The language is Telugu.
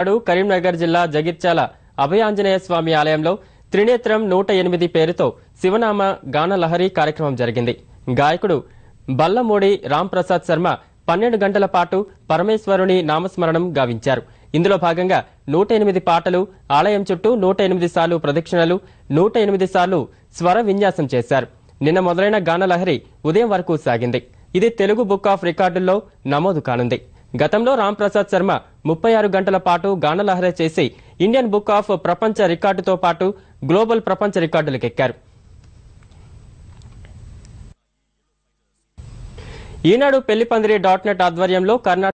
నాడు కరీంనగర్ జిల్లా జగిత్యాల అభయాంజనేయ స్వామి ఆలయంలో త్రినేత్రం నూట ఎనిమిది పేరుతో శివనామ గానలహరి కార్యక్రమం జరిగింది గాయకుడు బల్లమూడి రాంప్రసాద్ శర్మ పన్నెండు గంటల పాటు పరమేశ్వరుని నామస్మరణం గావించారు ఇందులో భాగంగా నూట ఎనిమిది పాటలు ఆలయం చుట్టూ నూట ఎనిమిది సార్లు ప్రదక్షిణలు నూట ఎనిమిది సార్లు స్వర విన్యాసం చేశారు నిన్న మొదలైన గానలహరి ఉదయం వరకు సాగింది ఇది తెలుగు బుక్ ఆఫ్ రికార్డుల్లో నమోదు కానుంది గతంలో రాంప్రసాద్ శర్మ ముప్పై ఆరు గంటల పాటు గానలహరి చేసి ఇండియన్ బుక్ ఆఫ్ ప్రపంచ రికార్డుతో పాటు గ్లోబల్ ప్రపంచ రికార్డులకెక్కారు ఈనాడు పెళ్లిపందిరి డాట్ నెట్ ఆధ్వర్యంలో కర్ణాటక